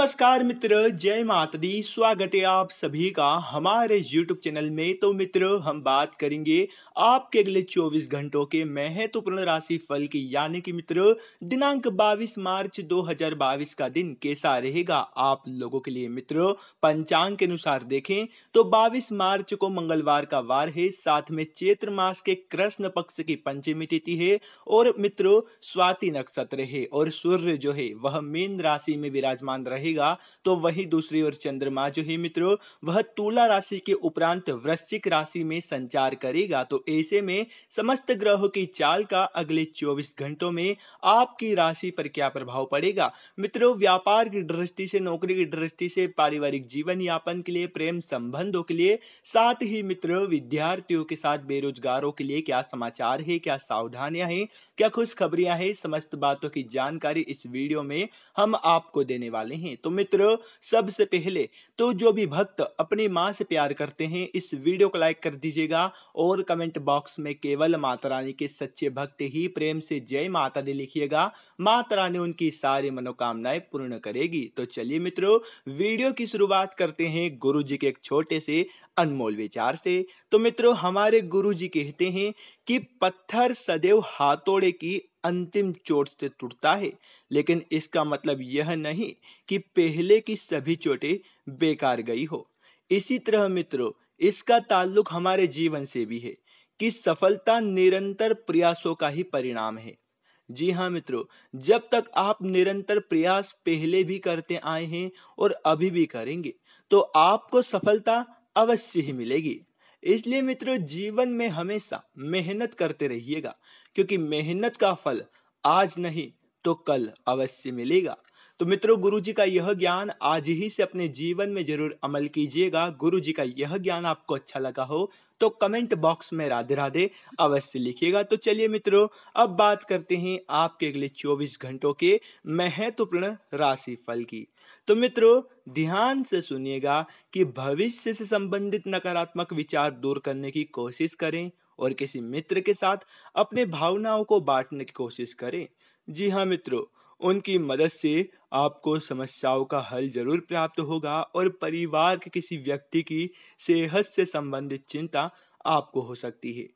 नमस्कार मित्र जय माता दी स्वागत है आप सभी का हमारे YouTube चैनल में तो मित्र हम बात करेंगे आपके अगले 24 घंटों के महत्वपूर्ण राशि फल की यानी कि मित्र दिनांक 22 मार्च 2022 का दिन कैसा रहेगा आप लोगों के लिए मित्र पंचांग के अनुसार देखें तो 22 मार्च को मंगलवार का वार है साथ में चैत्र मास के कृष्ण पक्ष की पंचमी तिथि है और मित्र स्वाति नक्षत्र है और सूर्य जो है वह मीन राशि में विराजमान रहे रहेगा तो वहीं दूसरी ओर चंद्रमा जो है मित्रों वह तुला राशि के उपरांत वृश्चिक राशि में संचार करेगा तो ऐसे में समस्त ग्रहों की चाल का अगले 24 घंटों में आपकी राशि पर क्या प्रभाव पड़ेगा मित्रों व्यापार की दृष्टि से नौकरी की दृष्टि से पारिवारिक जीवन यापन के लिए प्रेम संबंधों के लिए साथ ही मित्रों विद्यार्थियों के साथ बेरोजगारों के लिए क्या समाचार है क्या सावधानियां हैं क्या खुशखबरियां हैं समस्त बातों की जानकारी इस वीडियो में हम आपको देने वाले हैं हैं तो मित्र सबसे पहले तो जो भी भक्त अपनी माँ से प्यार करते हैं इस वीडियो को लाइक कर दीजिएगा और कमेंट बॉक्स में केवल माता रानी के सच्चे भक्त ही प्रेम से जय माता दी लिखिएगा माता रानी उनकी सारी मनोकामनाएं पूर्ण करेगी तो चलिए मित्रों वीडियो की शुरुआत करते हैं गुरु जी के एक छोटे से अनमोल विचार से तो मित्रों हमारे गुरु जी कहते हैं कि पत्थर सदैव हाथोड़े की अंतिम चोट से टूटता है लेकिन इसका मतलब यह नहीं कि पहले की सभी चोटें बेकार गई हो इसी तरह मित्रों इसका ताल्लुक हमारे जीवन से भी है कि सफलता निरंतर प्रयासों का ही परिणाम है जी हाँ मित्रों जब तक आप निरंतर प्रयास पहले भी करते आए हैं और अभी भी करेंगे तो आपको सफलता अवश्य ही मिलेगी इसलिए मित्रों जीवन में हमेशा मेहनत करते रहिएगा क्योंकि मेहनत का फल आज नहीं तो कल अवश्य मिलेगा तो मित्रों गुरु जी का यह ज्ञान आज ही से अपने जीवन में जरूर अमल कीजिएगा गुरु जी का यह ज्ञान आपको अच्छा लगा हो तो कमेंट बॉक्स में राधे राधे अवश्य लिखिएगा तो चलिए मित्रों अब बात करते हैं आपके अगले 24 घंटों के महत्वपूर्ण राशि फल की तो मित्रों ध्यान से सुनिएगा कि भविष्य से संबंधित नकारात्मक विचार दूर करने की कोशिश करें और किसी मित्र के साथ अपने भावनाओं को बांटने की कोशिश करें जी हाँ मित्रों उनकी मदद से आपको समस्याओं का हल जरूर प्राप्त होगा और परिवार के किसी व्यक्ति की सेहत से संबंधित चिंता आपको हो सकती है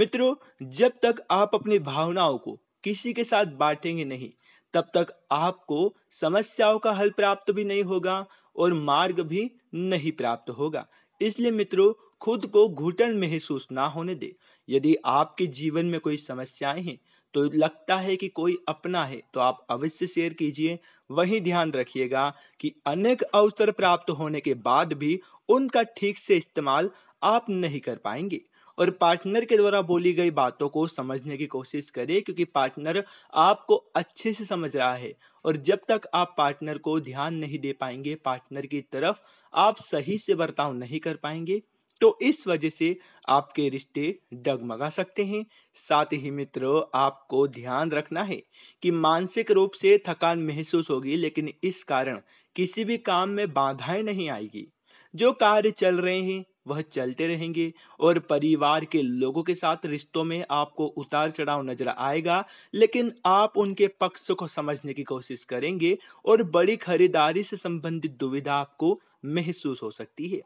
मित्रों जब तक आप अपनी भावनाओं को किसी के साथ बांटेंगे नहीं तब तक आपको समस्याओं का हल प्राप्त भी नहीं होगा और मार्ग भी नहीं प्राप्त होगा इसलिए मित्रों खुद को घुटन महसूस ना होने दे यदि आपके जीवन में कोई समस्याएं हैं तो लगता है कि कोई अपना है तो आप अवश्य शेयर कीजिए वही ध्यान रखिएगा कि अनेक अवसर प्राप्त होने के बाद भी उनका ठीक से इस्तेमाल आप नहीं कर पाएंगे और पार्टनर के द्वारा बोली गई बातों को समझने की कोशिश करें क्योंकि पार्टनर आपको अच्छे से समझ रहा है और जब तक आप पार्टनर को ध्यान नहीं दे पाएंगे पार्टनर की तरफ आप सही से बर्ताव नहीं कर पाएंगे तो इस वजह से आपके रिश्ते डगमगा सकते हैं साथ ही मित्र आपको ध्यान रखना है कि मानसिक रूप से थकान महसूस होगी लेकिन इस कारण किसी भी काम में बाधाएं नहीं आएगी जो कार्य चल रहे हैं वह चलते रहेंगे और परिवार के लोगों के साथ रिश्तों में आपको उतार चढ़ाव नजर आएगा लेकिन आप उनके पक्ष को समझने की कोशिश करेंगे और बड़ी खरीदारी से संबंधित दुविधा आपको महसूस हो सकती है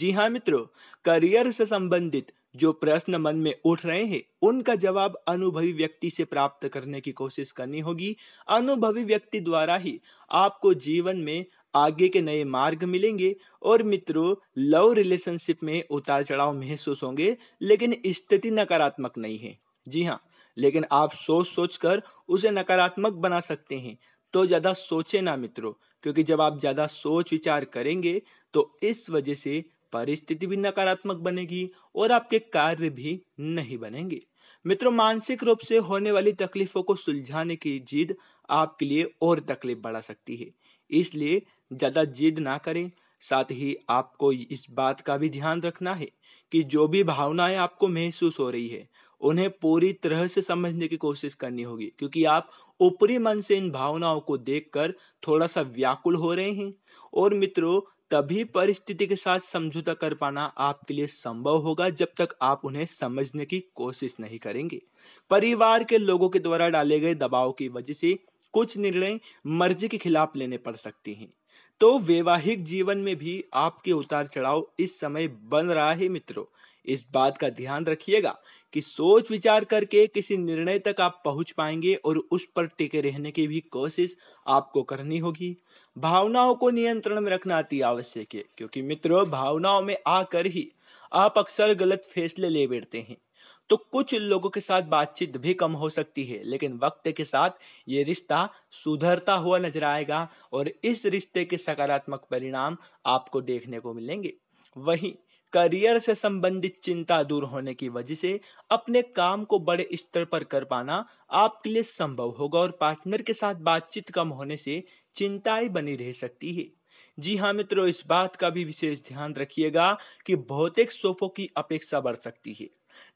जी हाँ मित्रों करियर से संबंधित जो प्रश्न मन में उठ रहे हैं उनका जवाब अनुभवी व्यक्ति से प्राप्त करने की कोशिश करनी होगी अनुभवी व्यक्ति द्वारा ही आपको जीवन में आगे के नए मार्ग मिलेंगे और मित्रों लव रिलेशनशिप में उतार चढ़ाव महसूस होंगे लेकिन स्थिति नकारात्मक नहीं है जी हाँ लेकिन आप सोच सोच कर उसे नकारात्मक बना सकते हैं तो ज़्यादा सोचे ना मित्रों क्योंकि जब आप ज़्यादा सोच विचार करेंगे तो इस वजह से परिस्थिति भी नकारात्मक बनेगी और आपके कार्य भी नहीं बनेंगे मित्रों मानसिक रूप से होने वाली तकलीफों को सुलझाने की जिद आपके लिए और तकलीफ बढ़ा सकती है इसलिए ज़्यादा जिद ना करें साथ ही आपको इस बात का भी ध्यान रखना है कि जो भी भावनाएं आपको महसूस हो रही है उन्हें पूरी तरह से समझने की कोशिश करनी होगी क्योंकि आप ऊपरी मन से इन भावनाओं को देखकर थोड़ा सा व्याकुल हो रहे हैं और मित्रों तभी परिस्थिति के साथ समझौता कर पाना आपके लिए संभव होगा जब तक आप उन्हें समझने की कोशिश नहीं करेंगे परिवार के लोगों के द्वारा डाले गए दबाव की वजह से कुछ निर्णय मर्जी के खिलाफ लेने पड़ सकते हैं तो वैवाहिक जीवन में भी आपके उतार चढ़ाव इस समय बन रहा है मित्रों इस बात का ध्यान रखिएगा कि सोच विचार करके किसी निर्णय तक आप पहुंच पाएंगे और उस पर टिके रहने की भी कोशिश आपको करनी होगी भावनाओं को नियंत्रण में रखना अति आवश्यक है क्योंकि मित्रों भावनाओं में आकर ही आप अक्सर गलत फैसले ले बैठते हैं तो कुछ लोगों के साथ बातचीत भी कम हो सकती है लेकिन वक्त के साथ ये रिश्ता सुधरता हुआ नजर आएगा और इस रिश्ते के सकारात्मक परिणाम आपको देखने को मिलेंगे वहीं करियर से संबंधित चिंता दूर होने की वजह से अपने काम को बड़े स्तर पर कर पाना आपके लिए संभव होगा और पार्टनर के साथ बातचीत कम होने से चिंताएं बनी रह सकती है जी हाँ मित्रों इस बात का भी विशेष ध्यान रखिएगा कि भौतिक सोफों की अपेक्षा बढ़ सकती है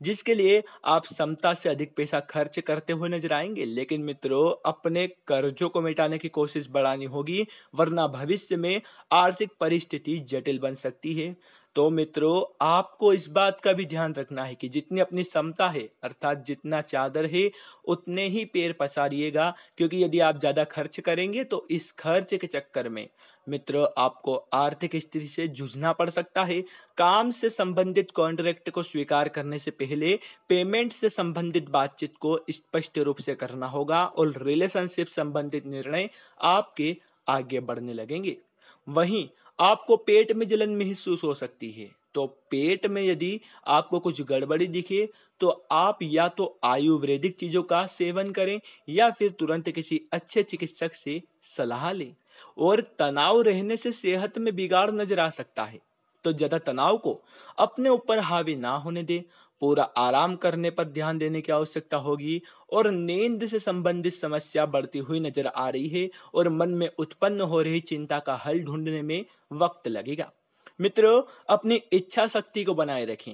जिसके लिए आप क्षमता से अधिक पैसा खर्च करते हुए नजर आएंगे लेकिन मित्रों अपने कर्जों को मिटाने की कोशिश बढ़ानी होगी वरना भविष्य में आर्थिक परिस्थिति जटिल बन सकती है तो मित्रों आपको इस बात का भी ध्यान रखना है कि जितनी अपनी क्षमता है अर्थात जितना चादर है उतने ही पेड़ पसारिएगा क्योंकि यदि आप ज़्यादा खर्च करेंगे तो इस खर्च के चक्कर में मित्रों आपको आर्थिक स्थिति से जूझना पड़ सकता है काम से संबंधित कॉन्ट्रैक्ट को स्वीकार करने से पहले पेमेंट से संबंधित बातचीत को स्पष्ट रूप से करना होगा और रिलेशनशिप संबंधित निर्णय आपके आगे बढ़ने लगेंगे वहीं आपको पेट में जलन महसूस हो सकती है तो पेट में यदि आपको कुछ गड़बड़ी दिखे तो आप या तो आयुर्वेदिक चीज़ों का सेवन करें या फिर तुरंत किसी अच्छे चिकित्सक से सलाह लें और तनाव रहने से सेहत में बिगाड़ नजर आ सकता है तो ज़्यादा तनाव को अपने ऊपर हावी ना होने दें पूरा आराम करने पर ध्यान देने की आवश्यकता होगी और नींद से संबंधित समस्या बढ़ती हुई नजर आ रही है और मन में उत्पन्न हो रही चिंता का हल ढूंढने में वक्त लगेगा मित्रों अपनी इच्छा शक्ति को बनाए रखें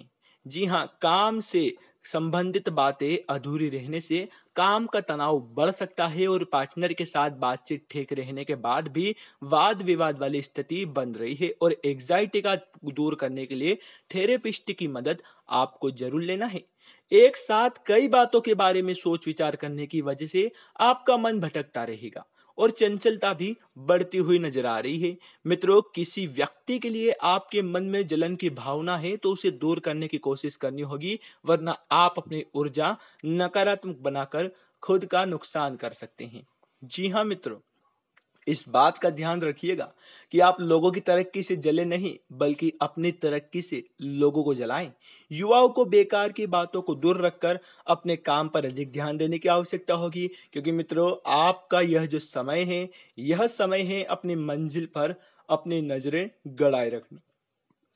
जी हाँ काम से संबंधित बातें अधूरी रहने से काम का तनाव बढ़ सकता है और पार्टनर के साथ बातचीत ठीक रहने के बाद भी वाद विवाद वाली स्थिति बन रही है और एग्जाइटी का दूर करने के लिए थेरेपिस्ट की मदद आपको जरूर लेना है एक साथ कई बातों के बारे में सोच विचार करने की वजह से आपका मन भटकता रहेगा और चंचलता भी बढ़ती हुई नजर आ रही है मित्रों किसी व्यक्ति के लिए आपके मन में जलन की भावना है तो उसे दूर करने की कोशिश करनी होगी वरना आप अपनी ऊर्जा नकारात्मक बनाकर खुद का नुकसान कर सकते हैं जी हाँ मित्रों इस बात का ध्यान रखिएगा कि आप लोगों की तरक्की से जले नहीं बल्कि अपनी तरक्की से लोगों को जलाएं युवाओं को बेकार की बातों को दूर रखकर अपने काम पर अधिक ध्यान देने की आवश्यकता होगी क्योंकि मित्रों आपका यह जो समय है यह समय है अपनी मंजिल पर अपनी नज़रें गड़ाए रखना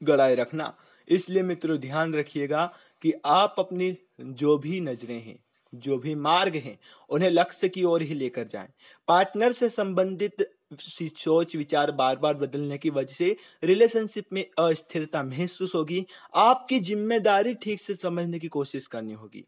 गड़ाए रखना इसलिए मित्रों ध्यान रखिएगा कि आप अपनी जो भी नज़रें हैं जो भी मार्ग हैं उन्हें लक्ष्य की ओर ही लेकर जाएं पार्टनर से संबंधित सोच विचार बार बार बदलने की वजह से रिलेशनशिप में अस्थिरता महसूस होगी आपकी जिम्मेदारी ठीक से समझने की कोशिश करनी होगी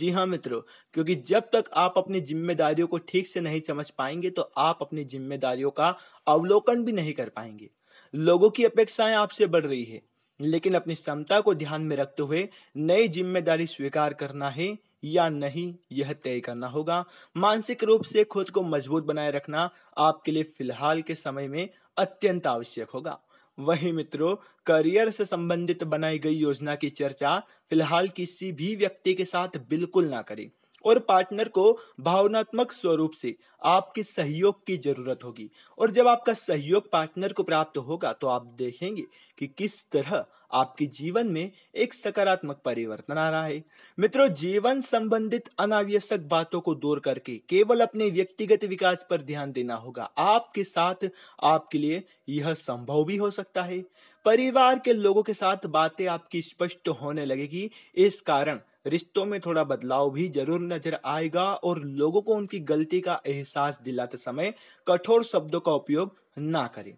जी हाँ मित्रों क्योंकि जब तक आप अपनी जिम्मेदारियों को ठीक से नहीं समझ पाएंगे तो आप अपनी जिम्मेदारियों का अवलोकन भी नहीं कर पाएंगे लोगों की अपेक्षाएं आपसे बढ़ रही है लेकिन अपनी क्षमता को ध्यान में रखते हुए नई जिम्मेदारी स्वीकार करना है या नहीं यह तय करना होगा मानसिक रूप से खुद को मजबूत बनाए रखना आपके लिए फिलहाल के समय में अत्यंत आवश्यक होगा वही मित्रों करियर से संबंधित बनाई गई योजना की चर्चा फिलहाल किसी भी व्यक्ति के साथ बिल्कुल ना करें और पार्टनर को भावनात्मक स्वरूप से आपके सहयोग की जरूरत होगी और जब आपका सहयोग पार्टनर को प्राप्त होगा तो आप देखेंगे कि किस तरह आपके जीवन में एक सकारात्मक परिवर्तन आ रहा है मित्रों जीवन संबंधित अनावश्यक बातों को दूर करके केवल अपने व्यक्तिगत विकास पर ध्यान देना होगा आपके साथ आपके लिए यह संभव भी हो सकता है परिवार के लोगों के साथ बातें आपकी स्पष्ट होने लगेगी इस कारण रिश्तों में थोड़ा बदलाव भी जरूर नजर आएगा और लोगों को उनकी गलती का एहसास दिलाते समय कठोर शब्दों का उपयोग ना करें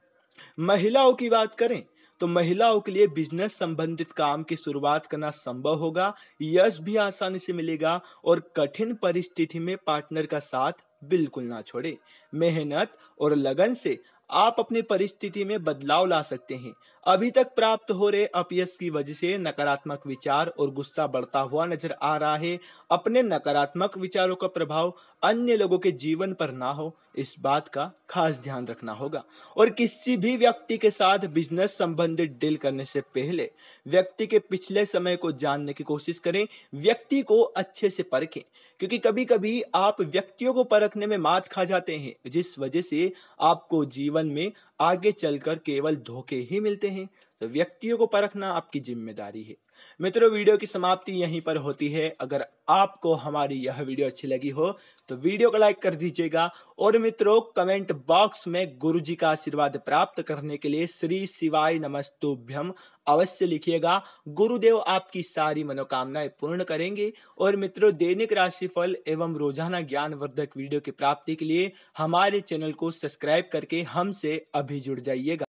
महिलाओं की बात करें तो महिलाओं के लिए बिजनेस संबंधित काम की शुरुआत करना संभव होगा यश भी आसानी से मिलेगा और कठिन परिस्थिति में पार्टनर का साथ बिल्कुल ना छोड़े मेहनत और लगन से आप अपनी परिस्थिति में बदलाव ला सकते हैं अभी तक प्राप्त हो रहे अपयश की वजह से नकारात्मक विचार और गुस्सा बढ़ता हुआ नजर आ रहा है अपने नकारात्मक विचारों का प्रभाव अन्य लोगों के जीवन पर ना हो इस बात का खास ध्यान रखना होगा और किसी भी व्यक्ति के साथ बिजनेस संबंधित डील करने से पहले व्यक्ति के पिछले समय को जानने की कोशिश करें व्यक्ति को अच्छे से परखें क्योंकि कभी कभी आप व्यक्तियों को परखने में मात खा जाते हैं जिस वजह से आपको जीवन में आगे चलकर केवल धोखे ही मिलते हैं तो व्यक्तियों को परखना आपकी जिम्मेदारी है मित्रों वीडियो की समाप्ति यहीं पर होती है अगर आपको हमारी यह वीडियो अच्छी लगी हो तो वीडियो को लाइक कर दीजिएगा और मित्रों कमेंट बॉक्स में गुरु जी का आशीर्वाद प्राप्त करने के लिए श्री शिवाय नमस्तुभ्यम अवश्य लिखिएगा गुरुदेव आपकी सारी मनोकामनाएं पूर्ण करेंगे और मित्रों दैनिक राशिफल एवं रोजाना ज्ञान वर्धक वीडियो की प्राप्ति के लिए हमारे चैनल को सब्सक्राइब करके हमसे अभी जुड़ जाइएगा